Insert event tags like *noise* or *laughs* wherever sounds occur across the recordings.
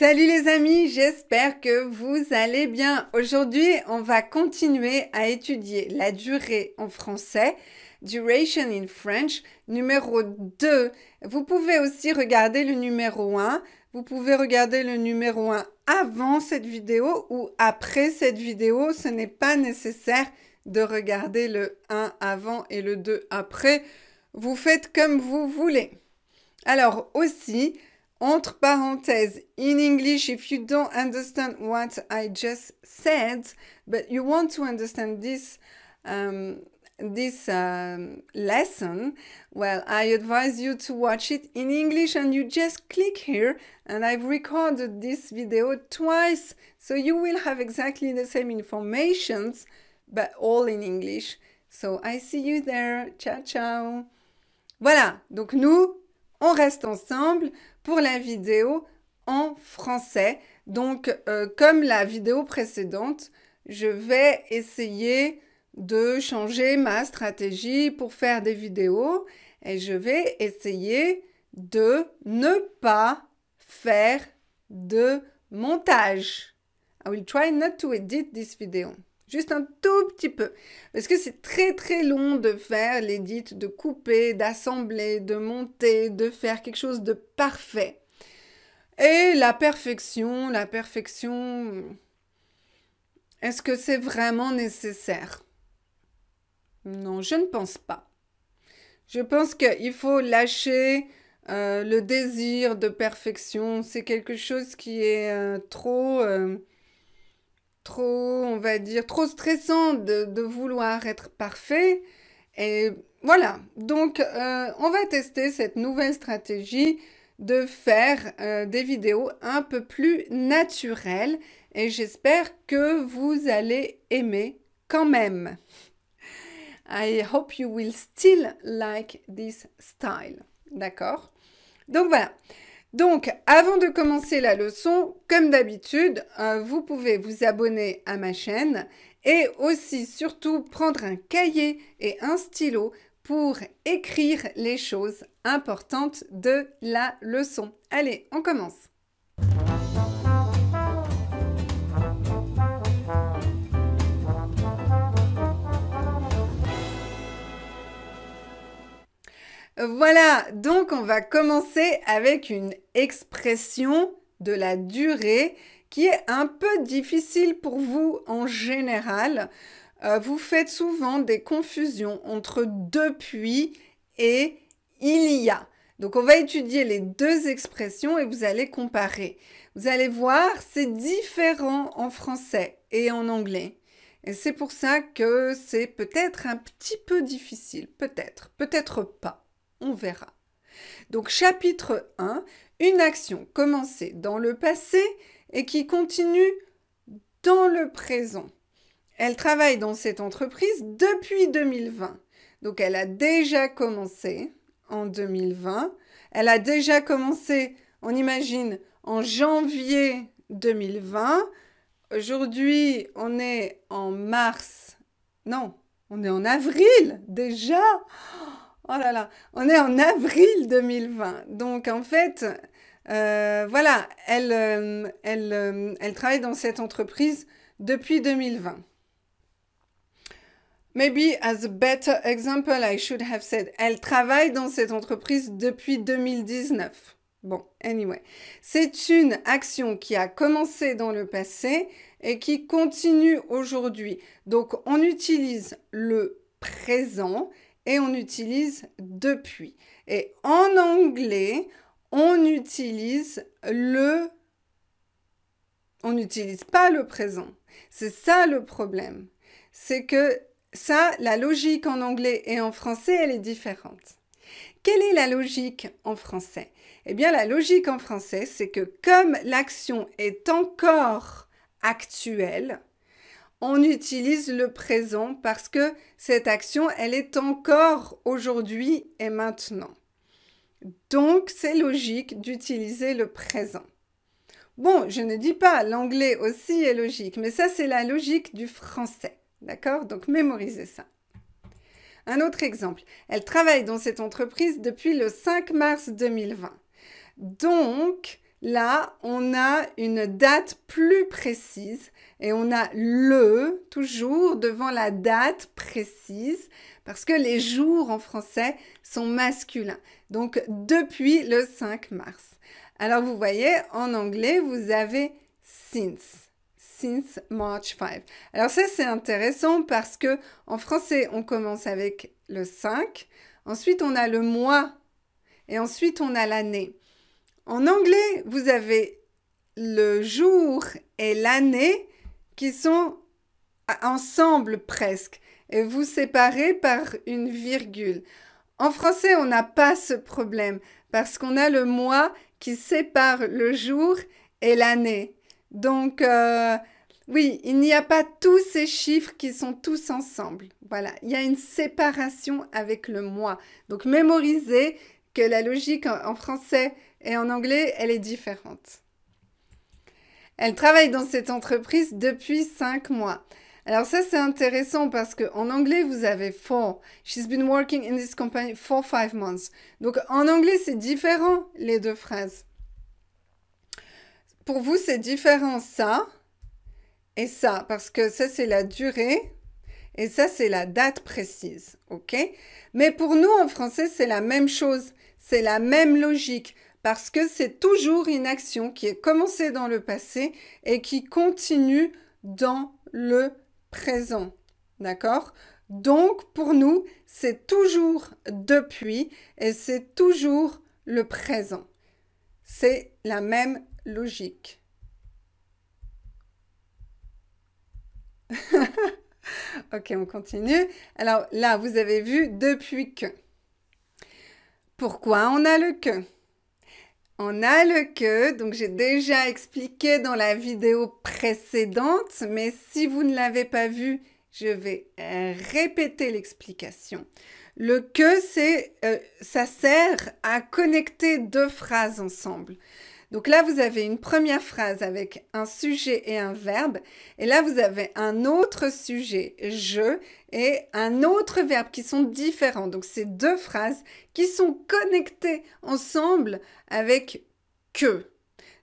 Salut les amis, j'espère que vous allez bien. Aujourd'hui, on va continuer à étudier la durée en français, Duration in French, numéro 2. Vous pouvez aussi regarder le numéro 1. Vous pouvez regarder le numéro 1 avant cette vidéo ou après cette vidéo. Ce n'est pas nécessaire de regarder le 1 avant et le 2 après. Vous faites comme vous voulez. Alors aussi, entre parenthèses, in English, if you don't understand what I just said, but you want to understand this, um, this um, lesson, well, I advise you to watch it in English and you just click here and I've recorded this video twice. So you will have exactly the same informations, but all in English. So I see you there. Ciao, ciao. Voilà, donc nous, on reste ensemble. pour la vidéo en français. Donc, euh, comme la vidéo précédente, je vais essayer de changer ma stratégie pour faire des vidéos et je vais essayer de ne pas faire de montage. I will try not to edit this video. Juste un tout petit peu. Parce que c'est très très long de faire l'édit, de couper, d'assembler, de monter, de faire quelque chose de parfait. Et la perfection, la perfection, est-ce que c'est vraiment nécessaire Non, je ne pense pas. Je pense qu'il faut lâcher euh, le désir de perfection. C'est quelque chose qui est euh, trop... Euh, on va dire, trop stressant de, vouloir être parfait. Et voilà, donc euh, on va tester cette nouvelle stratégie de faire euh, des vidéos un peu plus naturelles et j'espère que vous allez aimer quand même. I hope you will still like this style. D'accord Donc voilà. Donc, avant de commencer la leçon, comme d'habitude, hein, vous pouvez vous abonner à ma chaîne et aussi, surtout, prendre un cahier et un stylo pour écrire les choses importantes de la leçon. Allez, on commence. Voilà, donc on va commencer avec une expression de la durée qui est un peu difficile pour vous en général. Euh, vous faites souvent des confusions entre depuis et il y a. Donc on va étudier les deux expressions et vous allez comparer. Vous allez voir, c'est différent en français et en anglais. Et c'est pour ça que c'est peut-être un petit peu difficile, peut-être, peut-être pas on verra. Donc chapitre 1, une action commencée dans le passé et qui continue dans le présent. Elle travaille dans cette entreprise depuis 2020. Donc elle a déjà commencé en 2020. Elle a déjà commencé, on imagine, en janvier 2020. Aujourd'hui, on est en mars. Non, on est en avril déjà. Oh Oh là là, on est en avril 2020. Donc en fait, euh, voilà, elle, euh, euh, elle, travaille dans cette entreprise depuis 2020. Maybe as a better example, I should have said. Elle travaille dans cette entreprise depuis 2019. Bon, anyway. C'est une action qui a commencé dans le passé et qui continue aujourd'hui. Donc, on utilise le présent et on utilise depuis. Et en anglais, on utilise le... On n'utilise pas le présent. C'est ça le problème. C'est que ça, la logique en anglais et en français, elle est différente. Quelle est la logique en français Eh bien, la logique en français, c'est que comme l'action est encore actuelle, on utilise le présent parce que cette action, elle est encore aujourd'hui et maintenant. Donc, c'est logique d'utiliser le présent. Bon, je ne dis pas, l'anglais aussi est logique, mais ça, c'est la logique du français. D'accord Donc, mémorisez ça. Un autre exemple. Elle travaille dans cette entreprise depuis le 5 mars 2020. Donc, Là, on a une date plus précise et on a le toujours devant la date précise parce que les jours en français sont masculins. Donc depuis le 5 mars. Alors vous voyez, en anglais, vous avez since. Since March 5. Alors ça, c'est intéressant parce que en français, on commence avec le 5. Ensuite, on a le mois et ensuite, on a l'année. En anglais, vous avez le jour et l'année qui sont ensemble presque et vous séparez par une virgule. En français, on n'a pas ce problème parce qu'on a le mois qui sépare le jour et l'année. Donc, euh, oui, il n'y a pas tous ces chiffres qui sont tous ensemble. Voilà, il y a une séparation avec le mois. Donc, mémorisez que la logique en français, et en anglais, elle est différente. Elle travaille dans cette entreprise depuis cinq mois. Alors ça c'est intéressant parce que en anglais vous avez four. She's been working in this company for five months. Donc en anglais c'est différent les deux phrases. Pour vous c'est différent ça et ça parce que ça c'est la durée et ça c'est la date précise, ok Mais pour nous en français c'est la même chose, c'est la même logique parce que c'est toujours une action qui est commencée dans le passé et qui continue dans le présent. D'accord Donc pour nous, c'est toujours depuis et c'est toujours le présent. C'est la même logique. *laughs* ok, on continue. Alors là, vous avez vu depuis que. Pourquoi on a le que on a le que, donc j'ai déjà expliqué dans la vidéo précédente, mais si vous ne l'avez pas vu, je vais euh, répéter l'explication. Le que, c'est, euh, ça sert à connecter deux phrases ensemble. Donc là, vous avez une première phrase avec un sujet et un verbe. Et là, vous avez un autre sujet, je, et un autre verbe qui sont différents. Donc c'est deux phrases qui sont connectées ensemble avec que.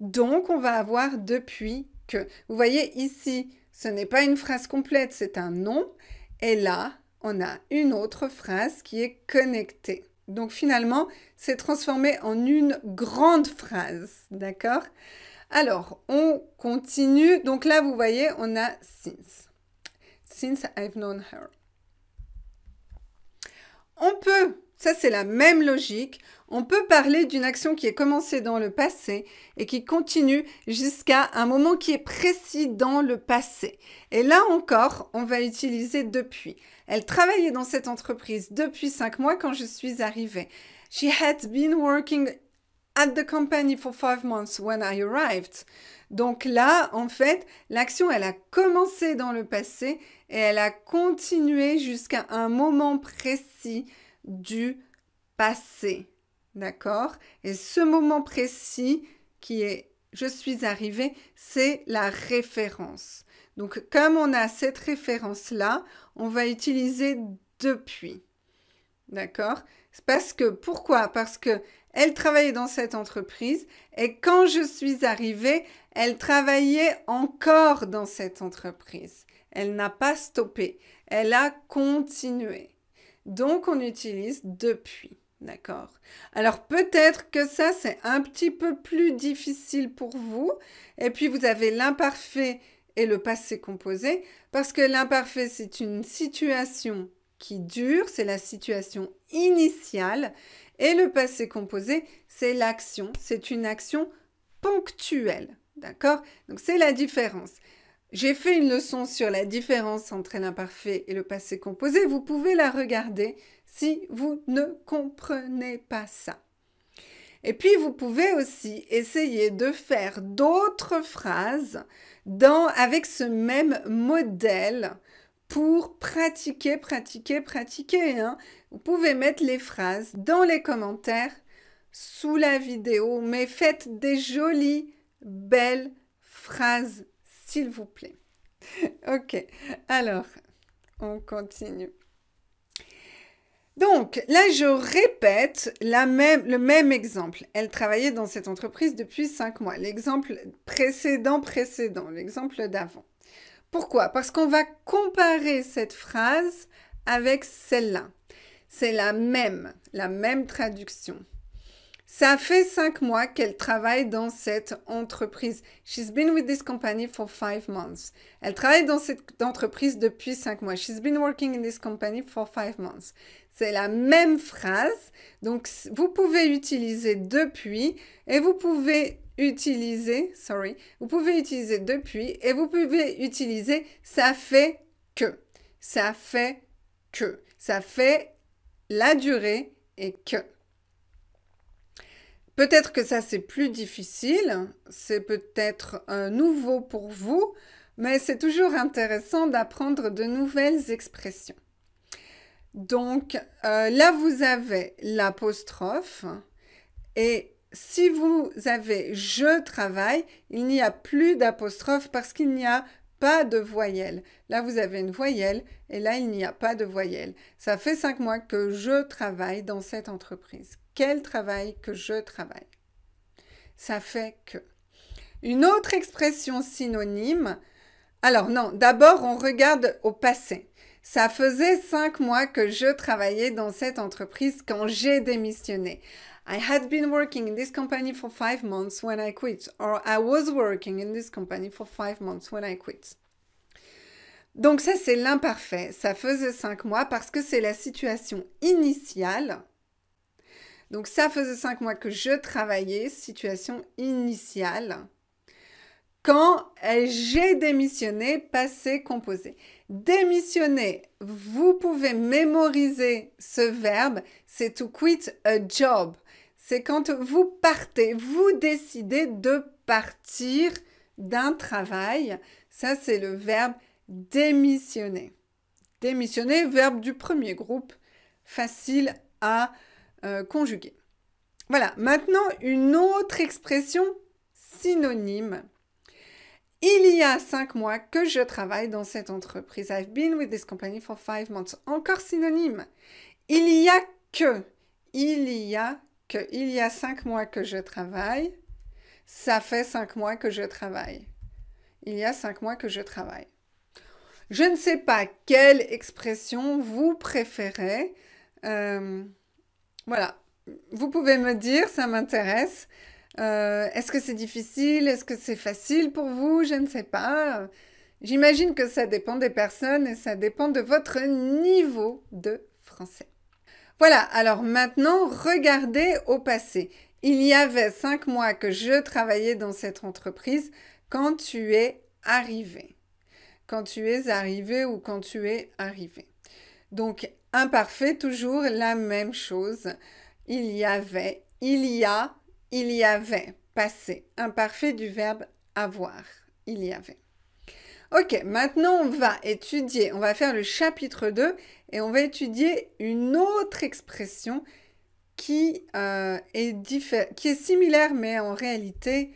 Donc on va avoir depuis que. Vous voyez ici, ce n'est pas une phrase complète, c'est un nom. Et là, on a une autre phrase qui est connectée. Donc finalement, c'est transformé en une grande phrase, d'accord Alors, on continue. Donc là, vous voyez, on a since. Since I've known her. On peut, ça c'est la même logique, on peut parler d'une action qui est commencée dans le passé et qui continue jusqu'à un moment qui est précis dans le passé. Et là encore, on va utiliser depuis. Elle travaillait dans cette entreprise depuis cinq mois quand je suis arrivée. She had been working at the company for five months when I arrived. Donc là, en fait, l'action, elle a commencé dans le passé et elle a continué jusqu'à un moment précis du passé. D'accord Et ce moment précis qui est je suis arrivée », c'est la référence. Donc comme on a cette référence-là, on va utiliser depuis. D'accord Parce que pourquoi Parce que elle travaillait dans cette entreprise et quand je suis arrivée, elle travaillait encore dans cette entreprise. Elle n'a pas stoppé, elle a continué. Donc on utilise depuis. D'accord. Alors peut-être que ça, c'est un petit peu plus difficile pour vous. Et puis vous avez l'imparfait et le passé composé, parce que l'imparfait, c'est une situation qui dure, c'est la situation initiale, et le passé composé, c'est l'action, c'est une action ponctuelle. D'accord Donc c'est la différence. J'ai fait une leçon sur la différence entre l'imparfait et le passé composé, vous pouvez la regarder si vous ne comprenez pas ça. Et puis, vous pouvez aussi essayer de faire d'autres phrases dans, avec ce même modèle pour pratiquer, pratiquer, pratiquer. Hein. Vous pouvez mettre les phrases dans les commentaires sous la vidéo, mais faites des jolies, belles phrases, s'il vous plaît. *laughs* ok, alors, on continue. Donc là, je répète le même exemple. Elle travaillait dans cette entreprise depuis cinq mois. L'exemple précédent, précédent, l'exemple d'avant. Pourquoi Parce qu'on va comparer cette phrase avec celle-là. C'est la même, la même traduction. Ça fait cinq mois qu'elle travaille dans cette entreprise. She's been with this company for five months. Elle travaille dans cette entreprise depuis cinq mois. She's been working in this company for five months. C'est la même phrase. Donc, vous pouvez utiliser depuis et vous pouvez utiliser, sorry, vous pouvez utiliser depuis et vous pouvez utiliser ça fait que. Ça fait que. Ça fait la durée et que. Peut-être que ça c'est plus difficile, c'est peut-être un nouveau pour vous, mais c'est toujours intéressant d'apprendre de nouvelles expressions. Donc euh, là vous avez l'apostrophe et si vous avez je travaille, il n'y a plus d'apostrophe parce qu'il n'y a de voyelle. Là, vous avez une voyelle et là, il n'y a pas de voyelle. Ça fait cinq mois que je travaille dans cette entreprise. Quel travail que je travaille Ça fait que. Une autre expression synonyme. Alors non, d'abord, on regarde au passé. Ça faisait cinq mois que je travaillais dans cette entreprise quand j'ai démissionné. I had been working in this company for five months when I quit, or I was working in this company for five months when I quit. Donc ça, c'est l'imparfait. Ça faisait cinq mois parce que c'est la situation initiale. Donc ça faisait cinq mois que je travaillais, situation initiale. Quand j'ai démissionné, passé composé. Démissionner, vous pouvez mémoriser ce verbe, c'est to quit a job c'est quand vous partez, vous décidez de partir d'un travail. Ça, c'est le verbe démissionner. Démissionner, verbe du premier groupe, facile à euh, conjuguer. Voilà, maintenant une autre expression synonyme. Il y a cinq mois que je travaille dans cette entreprise. I've been with this company for five months. Encore synonyme. Il y a que. Il y a il y a cinq mois que je travaille, ça fait cinq mois que je travaille. Il y a cinq mois que je travaille. Je ne sais pas quelle expression vous préférez. Euh, voilà, vous pouvez me dire, ça m'intéresse. Euh, est-ce que c'est difficile Est-ce que c'est facile pour vous Je ne sais pas. J'imagine que ça dépend des personnes et ça dépend de votre niveau de français. Voilà, alors maintenant, regardez au passé. Il y avait cinq mois que je travaillais dans cette entreprise quand tu es arrivé. Quand tu es arrivé ou quand tu es arrivé. Donc, imparfait, toujours la même chose. Il y avait, il y a, il y avait, passé. Imparfait du verbe avoir, il y avait. Ok, maintenant on va étudier, on va faire le chapitre 2 et on va étudier une autre expression qui, euh, est, qui est similaire mais en réalité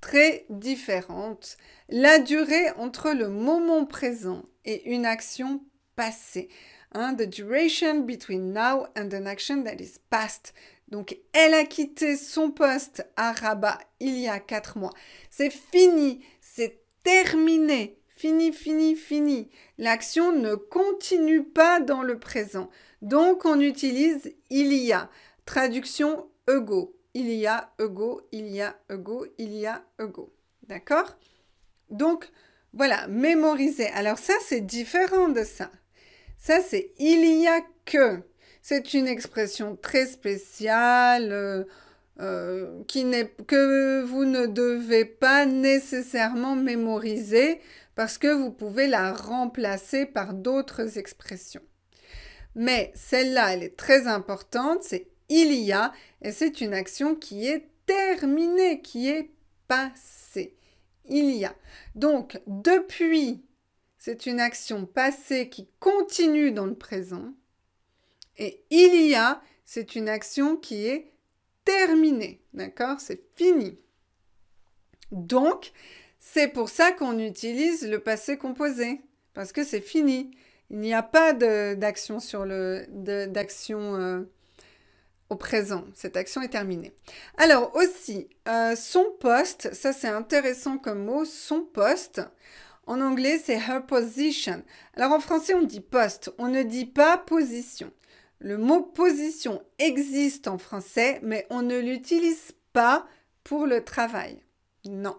très différente. La durée entre le moment présent et une action passée. Hein, the duration between now and an action that is past. Donc, elle a quitté son poste à Rabat il y a quatre mois. C'est fini, c'est terminé. Fini, fini, fini. L'action ne continue pas dans le présent. Donc on utilise il y a. Traduction ego. Il y a ego, il y a ego, il y a ego. D'accord Donc voilà, mémoriser. Alors ça c'est différent de ça. Ça c'est il y a que. C'est une expression très spéciale. Euh, euh, que vous ne devez pas nécessairement mémoriser parce que vous pouvez la remplacer par d'autres expressions. Mais celle-là, elle est très importante, c'est il y a, et c'est une action qui est terminée, qui est passée. Il y a. Donc, depuis, c'est une action passée qui continue dans le présent. Et il y a, c'est une action qui est terminée. D'accord C'est fini. Donc, c'est pour ça qu'on utilise le passé composé, parce que c'est fini. Il n'y a pas d'action sur le d'action euh, au présent. Cette action est terminée. Alors aussi, euh, son poste, ça c'est intéressant comme mot, son poste. En anglais, c'est her position. Alors en français, on dit poste, on ne dit pas position. Le mot position existe en français, mais on ne l'utilise pas pour le travail. Non.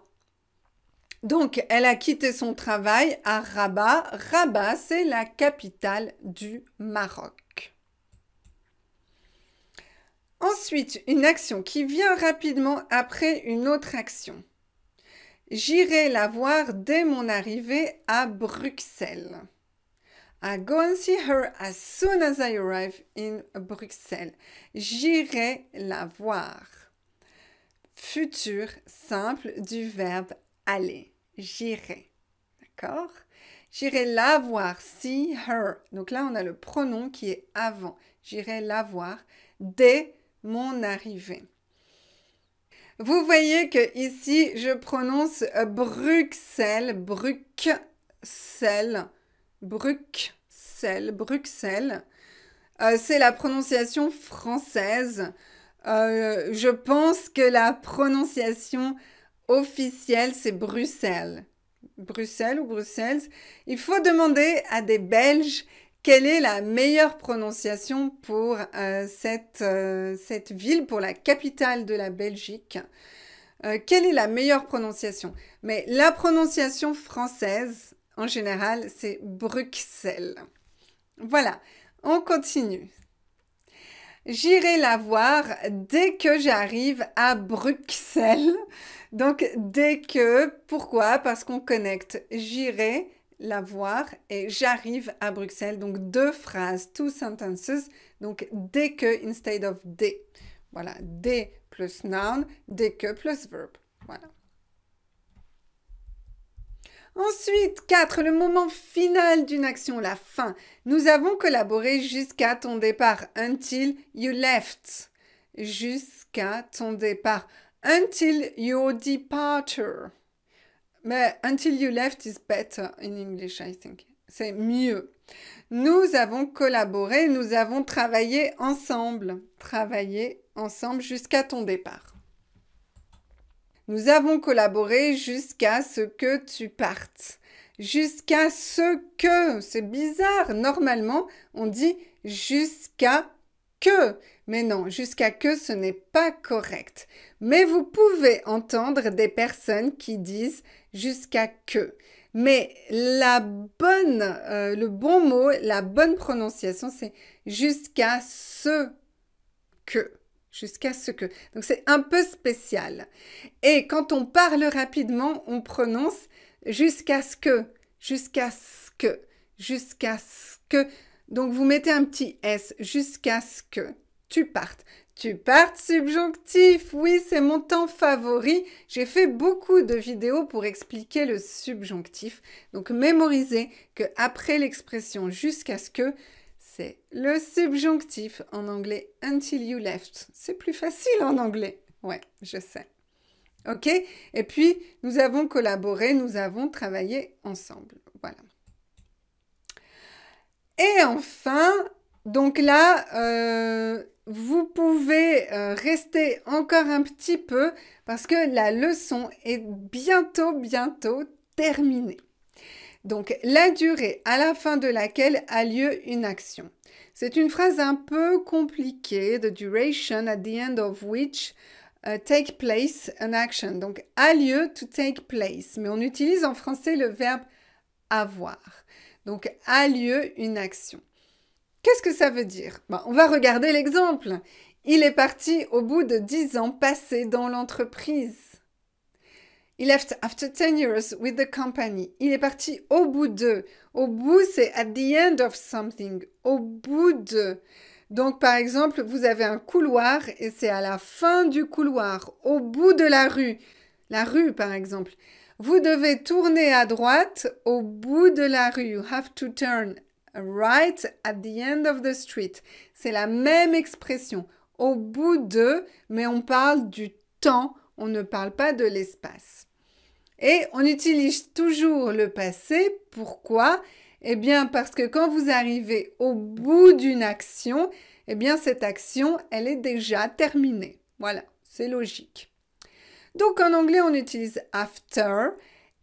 Donc, elle a quitté son travail à Rabat. Rabat, c'est la capitale du Maroc. Ensuite, une action qui vient rapidement après une autre action. J'irai la voir dès mon arrivée à Bruxelles. I go and see her as soon as I arrive in Bruxelles. J'irai la voir. Futur simple du verbe aller, j'irai. D'accord J'irai la voir, see her. Donc là, on a le pronom qui est avant. J'irai la voir dès mon arrivée. Vous voyez que ici, je prononce euh, Bruxelles, Bruxelles, Bruxelles, Bruxelles. Euh, c'est la prononciation française. Euh, je pense que la prononciation officiel, c'est Bruxelles. Bruxelles ou Bruxelles. Il faut demander à des Belges quelle est la meilleure prononciation pour euh, euh, cette, ville, pour la capitale de la Belgique. Euh, quelle est la meilleure prononciation Mais la prononciation française, en général, c'est Bruxelles. Voilà, on continue. J'irai la voir dès que j'arrive à Bruxelles. Donc, dès que, pourquoi Parce qu'on connecte j'irai la voir et j'arrive à Bruxelles. Donc, deux phrases, two sentences. Donc, dès que instead of dès. Voilà, dès plus noun, dès que plus verb. Voilà. Ensuite, 4. Le moment final d'une action, la fin. Nous avons collaboré jusqu'à ton départ. Until you left. Jusqu'à ton départ until your departure. Mais until you left is better in English, I think. C'est mieux. Nous avons collaboré, nous avons travaillé ensemble. Travaillé ensemble jusqu'à ton départ. Nous avons collaboré jusqu'à ce que tu partes. Jusqu'à ce que. C'est bizarre. Normalement, on dit jusqu'à que. Mais non, jusqu'à que ce n'est pas correct. Mais vous pouvez entendre des personnes qui disent jusqu'à que. Mais la bonne, euh, le bon mot, la bonne prononciation, c'est jusqu'à ce que. Jusqu'à ce que. Donc c'est un peu spécial. Et quand on parle rapidement, on prononce jusqu'à ce que, jusqu'à ce que, jusqu'à ce que. Donc vous mettez un petit S jusqu'à ce que tu partes. Tu partes subjonctif, oui, c'est mon temps favori. J'ai fait beaucoup de vidéos pour expliquer le subjonctif. Donc mémorisez que après l'expression jusqu'à ce que, c'est le subjonctif en anglais until you left. C'est plus facile en anglais. Ouais, je sais. OK Et puis, nous avons collaboré, nous avons travaillé ensemble. Voilà. Et enfin, donc là, euh, vous pouvez euh, rester encore un petit peu parce que la leçon est bientôt, bientôt terminée. Donc la durée à la fin de laquelle a lieu une action. C'est une phrase un peu compliquée, the duration at the end of which euh, take place an action. Donc a lieu to take place, mais on utilise en français le verbe avoir. Donc a lieu une action. Qu'est-ce que ça veut dire ben, On va regarder l'exemple. Il est parti au bout de 10 ans passés dans l'entreprise. He left after 10 years with the company. Il est parti au bout de. Au bout, c'est at the end of something. Au bout de. Donc, par exemple, vous avez un couloir et c'est à la fin du couloir, au bout de la rue. La rue, par exemple. Vous devez tourner à droite au bout de la rue. You have to turn right at the end of the street. C'est la même expression, au bout de, mais on parle du temps, on ne parle pas de l'espace. Et on utilise toujours le passé. Pourquoi Eh bien, parce que quand vous arrivez au bout d'une action, eh bien, cette action, elle est déjà terminée. Voilà, c'est logique. Donc, en anglais, on utilise after.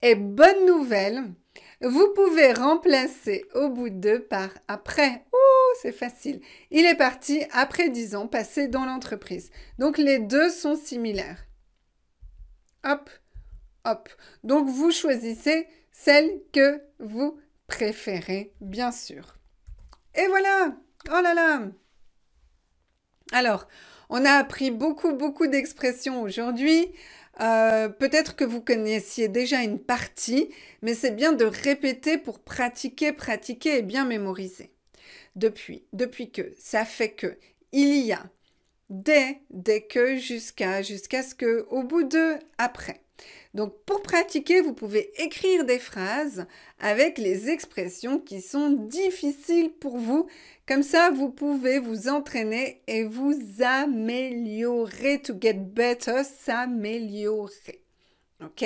Et bonne nouvelle, vous pouvez remplacer au bout de par après. Oh, c'est facile. Il est parti après 10 ans passé dans l'entreprise. Donc les deux sont similaires. Hop, hop. Donc vous choisissez celle que vous préférez, bien sûr. Et voilà Oh là là Alors, on a appris beaucoup, beaucoup d'expressions aujourd'hui. Euh, peut-être que vous connaissiez déjà une partie, mais c'est bien de répéter pour pratiquer, pratiquer et bien mémoriser. Depuis, depuis que, ça fait que, il y a, dès, dès que, jusqu'à, jusqu'à ce que, au bout de, après. Donc pour pratiquer, vous pouvez écrire des phrases avec les expressions qui sont difficiles pour vous. Comme ça, vous pouvez vous entraîner et vous améliorer. To get better, s'améliorer. OK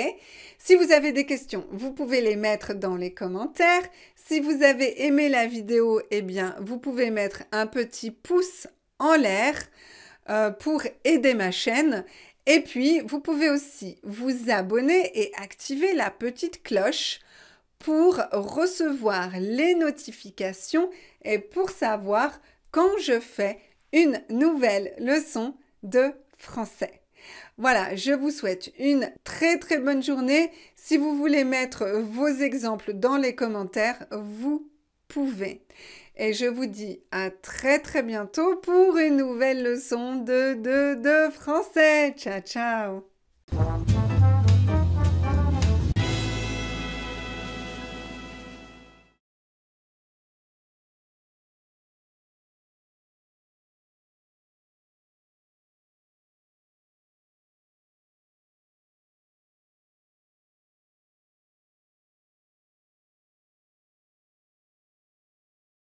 Si vous avez des questions, vous pouvez les mettre dans les commentaires. Si vous avez aimé la vidéo, eh bien, vous pouvez mettre un petit pouce en l'air euh, pour aider ma chaîne. Et puis, vous pouvez aussi vous abonner et activer la petite cloche pour recevoir les notifications et pour savoir quand je fais une nouvelle leçon de français. Voilà, je vous souhaite une très très bonne journée. Si vous voulez mettre vos exemples dans les commentaires, vous pouvez et je vous dis à très très bientôt pour une nouvelle leçon de, de, de français. Ciao ciao